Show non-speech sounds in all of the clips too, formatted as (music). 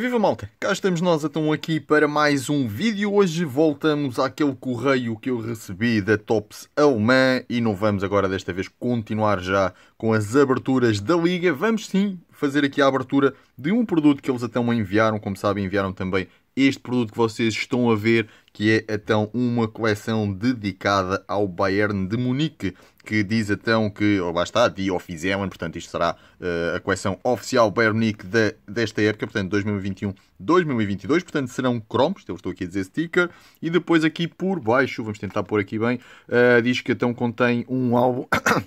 Viva malta, cá estamos nós então aqui para mais um vídeo. Hoje voltamos àquele correio que eu recebi da Tops Alemã e não vamos agora desta vez continuar já com as aberturas da liga. Vamos sim fazer aqui a abertura de um produto que eles até me enviaram, como sabem enviaram também este produto que vocês estão a ver, que é então uma coleção dedicada ao Bayern de Munique, que diz então que, ou lá está, The Off portanto isto será uh, a coleção oficial Bayern Munique de, desta época, portanto 2021-2022, portanto serão cromos, eu estou aqui a dizer sticker, e depois aqui por baixo, vamos tentar pôr aqui bem, uh, diz que então contém um álbum... (coughs)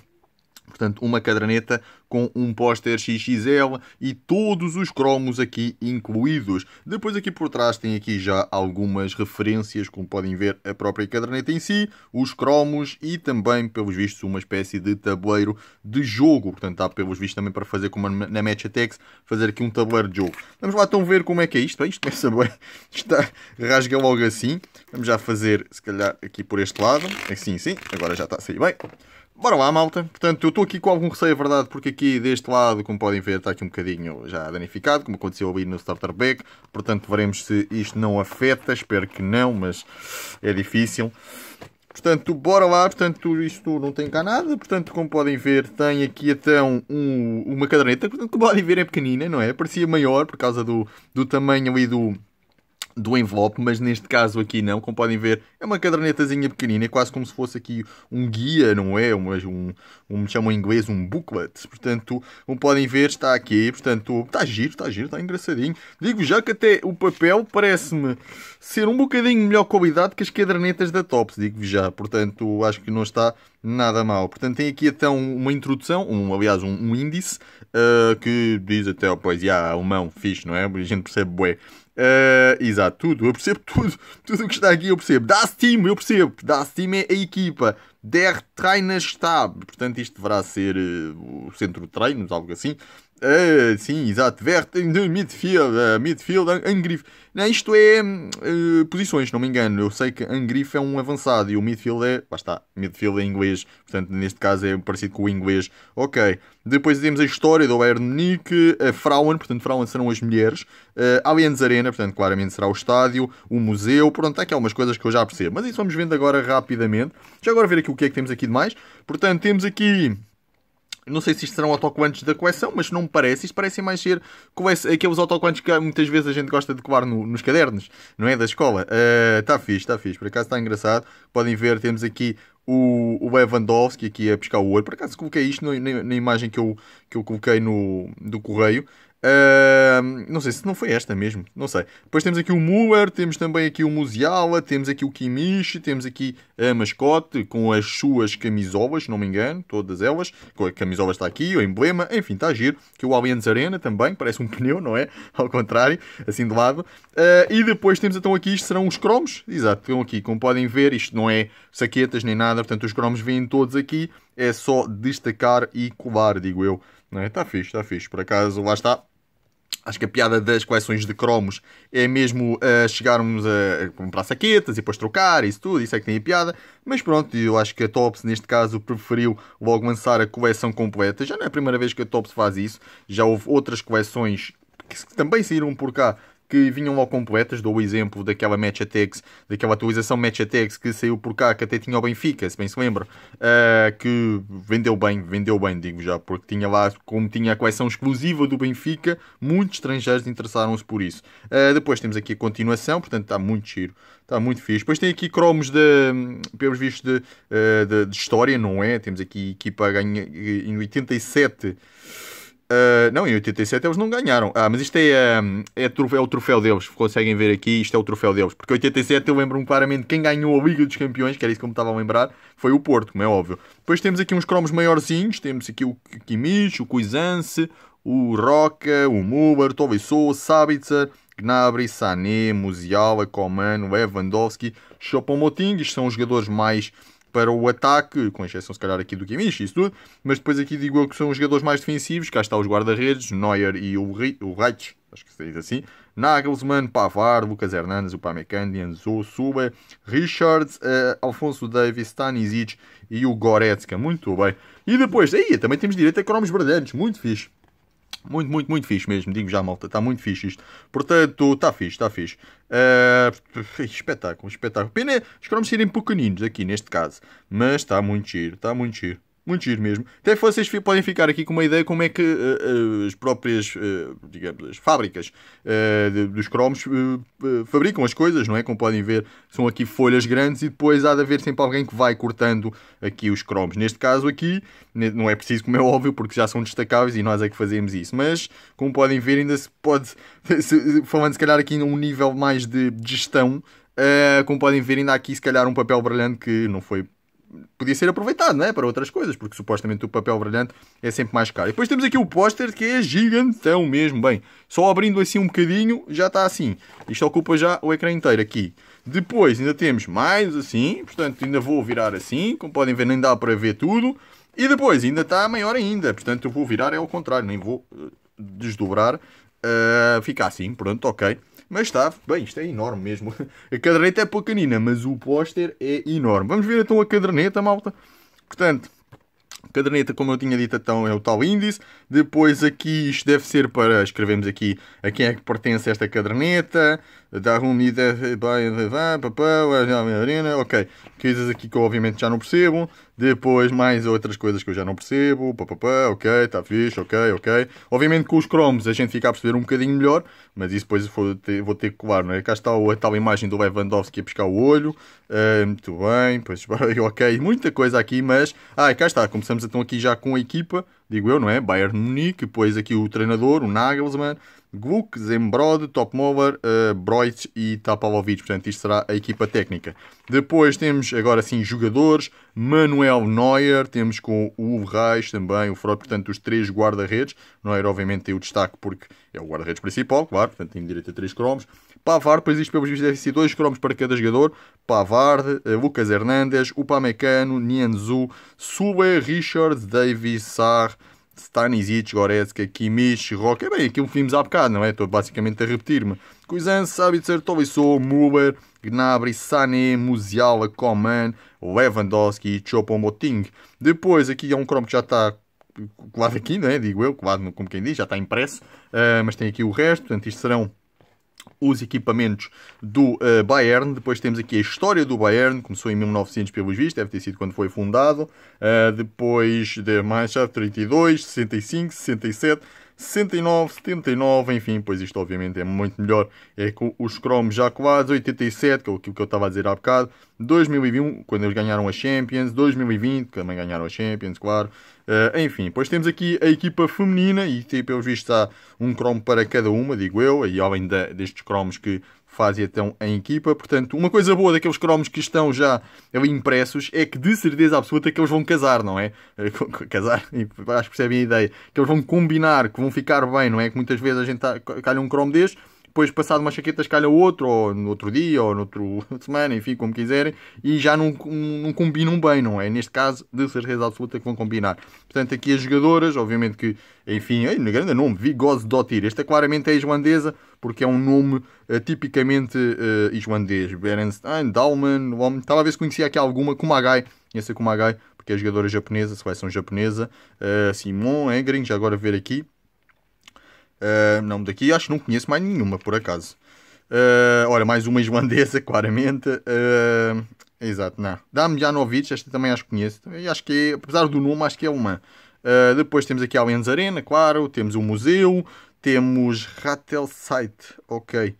Portanto, uma caderneta com um póster XXL e todos os cromos aqui incluídos. Depois aqui por trás tem aqui já algumas referências, como podem ver a própria caderneta em si, os cromos e também, pelos vistos, uma espécie de tabuleiro de jogo. Portanto, dá pelos vistos também para fazer como na Match fazer aqui um tabuleiro de jogo. Vamos lá então ver como é que é isto. isto começa bem, está, rasga logo assim. Vamos já fazer, se calhar, aqui por este lado. Assim, sim, agora já está a sair bem. Bora lá, malta. Portanto, eu estou aqui com algum receio, é verdade, porque aqui deste lado, como podem ver, está aqui um bocadinho já danificado, como aconteceu ali no Starter Back. Portanto, veremos se isto não afeta. Espero que não, mas é difícil. Portanto, bora lá, portanto, isto não tem cá nada, portanto, como podem ver, tem aqui então um, uma caderneta, portanto, como podem ver é pequenina, não é? Parecia maior por causa do, do tamanho ali do, do envelope, mas neste caso aqui não, como podem ver, é uma cadernetazinha pequenina, é quase como se fosse aqui um guia, não é? Um, um, um chamam em inglês um booklet, portanto, como podem ver, está aqui, portanto, está giro, está giro, está engraçadinho. Digo já que até o papel parece-me ser um bocadinho melhor qualidade que as cadernetas da Tops, digo já, portanto, acho que não está nada mal. Portanto, tem aqui então uma introdução, um, aliás, um, um índice, uh, que diz até, oh, pois, já, yeah, mão fixe, não é? A gente percebe, bué. Uh, exato, tudo, eu percebo (laughs) tudo. Tudo o que está aqui eu percebo. Das Team, eu percebo. Das Team é a equipa. Der Trainerstab. Portanto, isto deverá ser uh, o centro de treinos, algo assim. Uh, sim, exato. de midfield, uh, midfield, Angriff. Não, isto é uh, posições, não me engano. Eu sei que Angriff é um avançado e o midfield é. Lá está, midfield é inglês. Portanto, neste caso é parecido com o inglês. Ok. Depois temos a história do Bayern Munique, a Frauen, portanto, Frauen serão as mulheres. Uh, Allianz Arena, portanto, claramente será o estádio, o museu. Pronto, é há aqui algumas coisas que eu já percebo. Mas isso vamos vendo agora rapidamente. Já agora ver aqui o que é que temos aqui de mais. Portanto, temos aqui. Não sei se isto serão autocolantes da coleção, mas não me parece. Isto parecem mais ser aqueles autocolantes que muitas vezes a gente gosta de colar no, nos cadernos, não é? Da escola. Está ah, uh, fixe, está fixe. Por acaso está engraçado. Podem ver, temos aqui o, o Lewandowski aqui a piscar o olho. Por acaso coloquei isto no, na, na, imagem que eu, que eu coloquei no, do correio não sei se não foi esta mesmo, não sei. Depois temos aqui o Muller, temos também aqui o Musiala, temos aqui o Kimish, temos aqui a mascote com as suas camisolas, se não me engano, todas elas. A camisola está aqui, o emblema, enfim, está giro. Que o Allianz Arena também, (laughs) parece um pneu, não é? Ao contrário, assim de lado. Uh, e depois temos então aqui, isto serão os cromos, exato, estão aqui, como podem ver, isto não é saquetas nem nada, portanto os cromos vêm todos aqui é só destacar e colar, digo eu. Está é? Tá fixe, está fixe. Por acaso, lá está. Acho que a piada das coleções de cromos é mesmo uh, chegarmos a comprar saquetas e depois trocar, isso tudo, isso é que tem a piada. Mas pronto, eu acho que a Tops, neste caso, preferiu logo lançar a coleção completa. Já não é a primeira vez que a Tops faz isso, já houve outras coleções que também saíram por cá que vinham logo completas. Dou o exemplo daquela match attacks, daquela atualização match attacks que saiu por cá, que até tinha o Benfica, se bem se lembra, uh, que vendeu bem, vendeu bem, digo já, porque tinha lá, como tinha a coleção exclusiva do Benfica, muitos estrangeiros interessaram-se por isso. Uh, depois temos aqui a continuação, portanto está muito giro, está muito fixe. Depois tem aqui cromos de, hum, pelos vistos, de, uh, de, de, história, não é? Temos aqui equipa a em 87. Uh, não, em 87 eles não ganharam. Ah, mas isto é, hum, é, é o troféu deles. Conseguem ver aqui, isto é o troféu deles. Porque em 87 eu lembro-me claramente quem ganhou a Liga dos Campeões, que era isso que eu me estava a lembrar, foi o Porto, como é óbvio. Depois temos aqui uns cromos maiorzinhos. Temos aqui o Kimmich, o Cuisance, o Roca, o Müller, o Sabitzer, Gnabry, Sané, Musiala, Coman, Lewandowski, Choupo-Moting. Isto são os jogadores mais para o ataque, com exceção se calhar aqui do Kimmich, isso tudo, mas depois aqui digo eu que são os jogadores mais defensivos, cá está os guarda-redes, Neuer e o, Re... o Reich, acho que se diz assim, Nagelsmann, Pavard, Lucas Hernandes, o Pamecandian, Suba Richards, uh, Alfonso Davis, Stanisic e o Goretzka, muito bem. E depois, aí também temos direito a cromos brilhantes, muito fixe. Muito, muito, muito fixe mesmo, digo já, malta, está muito fixe isto. Portanto, está fixe, está fixe. Uh, espetáculo, espetáculo. Pena é os cromos serem pequeninos aqui neste caso, mas está muito giro, está muito giro. Muito giro mesmo. Até vocês podem ficar aqui com uma ideia como é que uh, as próprias, uh, digamos, as fábricas uh, de, dos cromos fabricam as coisas, não é? Como podem ver, são aqui folhas grandes e depois há de haver sempre alguém que vai cortando aqui os cromos. Neste caso aqui, não é preciso, como é óbvio, porque já são destacáveis e nós é que fazemos isso. Mas, como podem ver, ainda se pode, (laughs) se, falando se calhar aqui num nível mais de gestão, como podem ver, ainda há aqui se calhar um papel brilhante que não foi podia ser aproveitado, não é? Para outras coisas, porque supostamente o papel brilhante é sempre mais caro. E depois temos aqui o póster que é gigantão mesmo. Bem, só abrindo assim um bocadinho já está assim. Isto ocupa já o ecrã inteiro aqui. Depois ainda temos mais assim, portanto ainda vou virar assim, como podem ver nem dá para ver tudo. E depois ainda está maior ainda, portanto eu vou virar é ao contrário, nem vou eh, desdobrar. Uh, fica assim, pronto, ok. Mas está, bem, isto é enorme mesmo. A caderneta é pequenina, mas o póster é enorme. Vamos ver então a caderneta, malta. Portanto, caderneta, como eu tinha dito, então é o tal índice. Depois aqui, isto deve ser para, escrevemos aqui, a quem é que pertence esta caderneta. Dar um líder, ok. Coisas aqui que eu obviamente já não percebo. Depois mais outras coisas que eu já não percebo. Papapá, ok, está fixe, ok, ok. Obviamente com os cromos a gente fica a perceber um bocadinho melhor, mas isso depois vou ter, vou ter que colar, não é? Cá está a tal imagem do Lewandowski a piscar o olho. Ah, muito bem, pois (laughs) ok, muita coisa aqui, mas. Ah, cá está, começamos então aqui já com a equipa, digo eu, não é? Bayern Munique, depois aqui o treinador, o Nagelsmann. Gluck, Zembrod, Topmover, uh, eh, e Tapalovic. Portanto, isto será a equipa técnica. Depois temos agora sim jogadores, Manuel Neuer, temos com o Reis também, o Frodo, portanto, os três guarda-redes. Neuer, obviamente, tem o destaque porque é o guarda-redes principal, claro, portanto, tem direito a três cromos. Pavard, pois isto pelos vistos deve ser dois cromos para cada jogador. Pavard, eh, Lucas Hernandes, Upamecano, Nianzu, Sue, Richards, Davis, Sarr, Stanisic, Goretzka, Rock é bem, aquilo que vimos há bocado, não é? Estou basicamente a repetir-me. Cuisance, Sabitzer, Tolisso, Müller, Gnabry, Sané, Musiala, Coman, Lewandowski e Chopomoting. Depois, aqui é um cromo que já está colado aqui, não é? Digo eu, colado como quem diz, já está impresso, uh, mas tem aqui o resto, portanto isto serão os equipamentos do uh, Bayern. Depois temos aqui a história do Bayern, começou em 1900 pelos vistos, deve ter sido quando foi fundado. Uh, depois de Manchester 32, 65, 67, 69, 79, enfim, pois isto obviamente é muito melhor. É com os cromos já quase, 87, que é aquilo que eu estava a dizer há bocado, 2021, quando eles ganharam a Champions, 2020, que também ganharam a Champions, claro. Uh, enfim, pois temos aqui a equipa feminina e, pelos tipo, vistos, há um cromo para cada uma, digo eu, e além da, destes cromos que fase então em equipa. Portanto, uma coisa boa daqueles cromos que estão já ali impressos é que de certeza absoluta que eles vão casar, não é? Eh, casar, acho que percebem a ideia. Que eles vão combinar, que vão ficar bem, não é? Que muitas vezes a gente tá, calha um cromo deste depois passado chaqueta chaquetas calha outro, ou no outro dia, ou noutra (laughs) semana, enfim, como quiserem, e já não, não combinam bem, não é? Neste caso, de certeza absoluta que vão combinar. Portanto, aqui as jogadoras, obviamente que, enfim, é um grande nome, Vigose Dotir. Esta é claramente é islandesa, porque é um nome uh, tipicamente uh, islandês. Berenstein, Dalman, ver talvez conhecia aqui alguma, Kumagai, essa é Kumagai, porque é jogadora japonesa, seleção japonesa, uh, Simon Engren, já agora ver aqui Uh, não, daqui acho que não conheço mais nenhuma, por acaso. Uh, ah, ora, mais uma islandesa, (laughs) claramente. Uh, exato, não. Dá-me Janovic, esta também acho que conheço. Também acho que é, apesar do nome, acho que é uma. Uh, depois temos aqui a Allianz Arena, claro. Temos o museu. Temos Ratelsite, ok.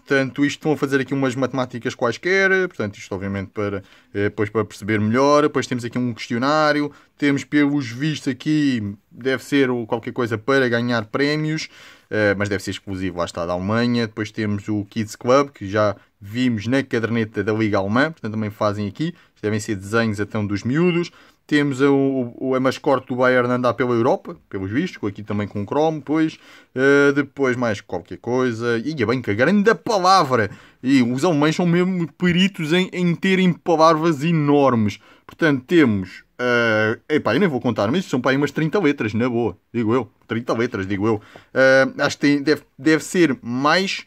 Portanto, isto estão a fazer aqui umas matemáticas quaisquer, portanto, isto obviamente para, eh, depois para perceber melhor. Depois temos aqui um questionário, temos pelos vistos aqui, deve ser qualquer coisa para ganhar prémios, eh, mas deve ser exclusivo, lá está, da Alemanha. Depois temos o Kids Club, que já vimos na caderneta da Liga Alemã, portanto também fazem aqui. Devem ser desenhos até então, dos miúdos. Temos a, o, a mascote do Bayern andar pela Europa, pelos vistos, aqui também com o Chrome, pois. Uh, depois mais qualquer coisa. é bem que a grande palavra! E os alemães são mesmo peritos em, em terem palavras enormes. Portanto, temos. Uh, epá, eu nem vou contar, mas são para aí umas 30 letras, na boa, digo eu. 30 letras, digo eu. Uh, acho que tem, deve, deve ser mais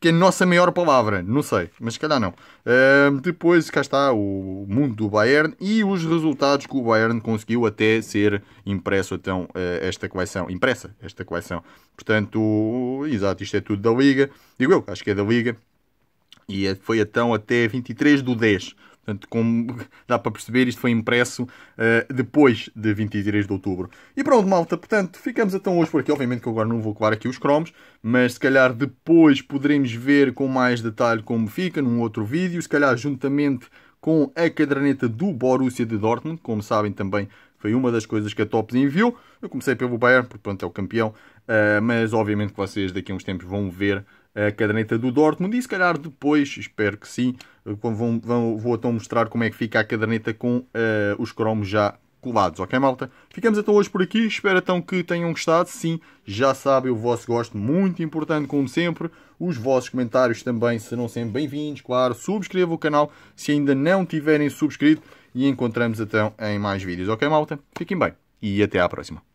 que é a nossa maior palavra, não sei, mas se calhar não. Uh, depois cá está o mundo do Bayern e os resultados que o Bayern conseguiu até ser impresso então uh, esta coleção, impressa esta coleção. Portanto, exato, isto é tudo da Liga, digo eu, acho que é da Liga. E é, foi então até 23 do 10 Portanto, como dá para perceber, isto foi impresso uh, depois de 23 de outubro. E pronto, malta, portanto, ficamos então hoje por aqui. Obviamente que agora não vou colar aqui os cromos, mas se calhar depois poderemos ver com mais detalhe como fica num outro vídeo, se calhar juntamente com a caderneta do Borussia de Dortmund, como sabem também foi uma das coisas que a Tops enviou. Eu comecei pelo Bayern, porque pronto, é o campeão, uh, mas obviamente que vocês daqui a uns tempos vão ver a caderneta do Dortmund e se calhar depois, espero que sim, vão, vão, vou então mostrar como é que fica a caderneta com uh, os cromos já colados, ok malta? Ficamos então hoje por aqui, espero então que tenham gostado, sim, já sabem o vosso gosto, muito importante como sempre, os vossos comentários também serão sempre bem-vindos, claro, subscrevam o canal se ainda não tiverem subscrito e encontramos então em mais vídeos, ok malta? Fiquem bem e até à próxima.